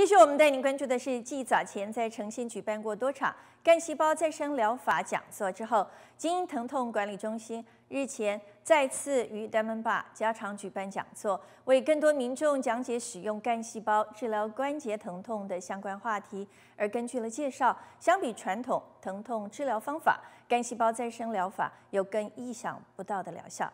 继续，我们带您关注的是，继早前在诚信举办过多场干细胞再生疗法讲座之后，精英疼痛管理中心日前再次与 Demba 加场举办讲座，为更多民众讲解使用干细胞治疗关节疼痛的相关话题。而根据了介绍，相比传统疼痛治疗方法，干细胞再生疗法有更意想不到的疗效。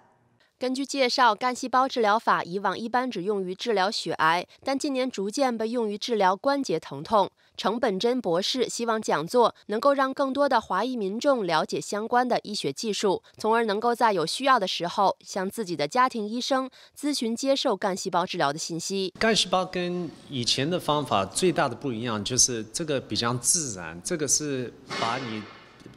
根据介绍，干细胞治疗法以往一般只用于治疗血癌，但近年逐渐被用于治疗关节疼痛。程本珍博士希望讲座能够让更多的华裔民众了解相关的医学技术，从而能够在有需要的时候向自己的家庭医生咨询接受干细胞治疗的信息。干细胞跟以前的方法最大的不一样就是这个比较自然，这个是把你。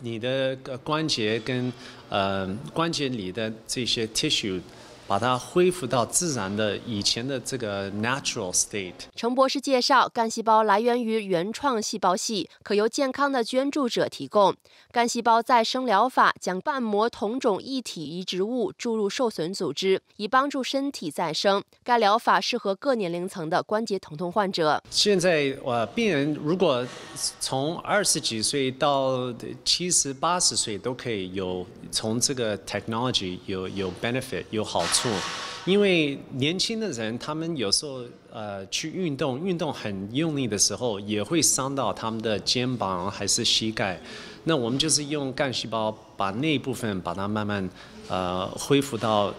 你的关节跟呃关节里的这些 tissue。把它恢复到自然的以前的这个 natural state。陈博士介绍，干细胞来源于原创细胞系，可由健康的捐助者提供。干细胞再生疗法将瓣膜同种异体移植物注入受损组织，以帮助身体再生。该疗法适合各年龄层的关节疼痛患者。现在，呃，病人如果从二十几岁到七十八十岁都可以有。从这个 technology 有有 benefit 有好处，因为年轻的人他们有时候呃去运动，运动很用力的时候也会伤到他们的肩膀还是膝盖，那我们就是用干细胞把那部分把它慢慢呃恢复到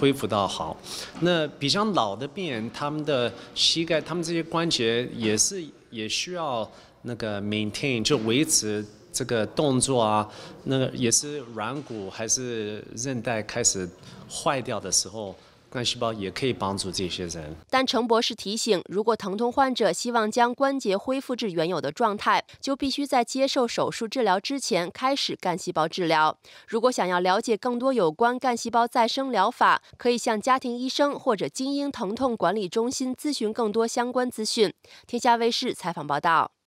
恢复到好。那比较老的病人，他们的膝盖，他们这些关节也是也需要。那个 maintain 就维持这个动作啊，那个也是软骨还是韧带开始坏掉的时候，干细胞也可以帮助这些人。但陈博士提醒，如果疼痛患者希望将关节恢复至原有的状态，就必须在接受手术治疗之前开始干细胞治疗。如果想要了解更多有关干细胞再生疗法，可以向家庭医生或者精英疼痛管理中心咨询更多相关资讯。天下卫视采访报道。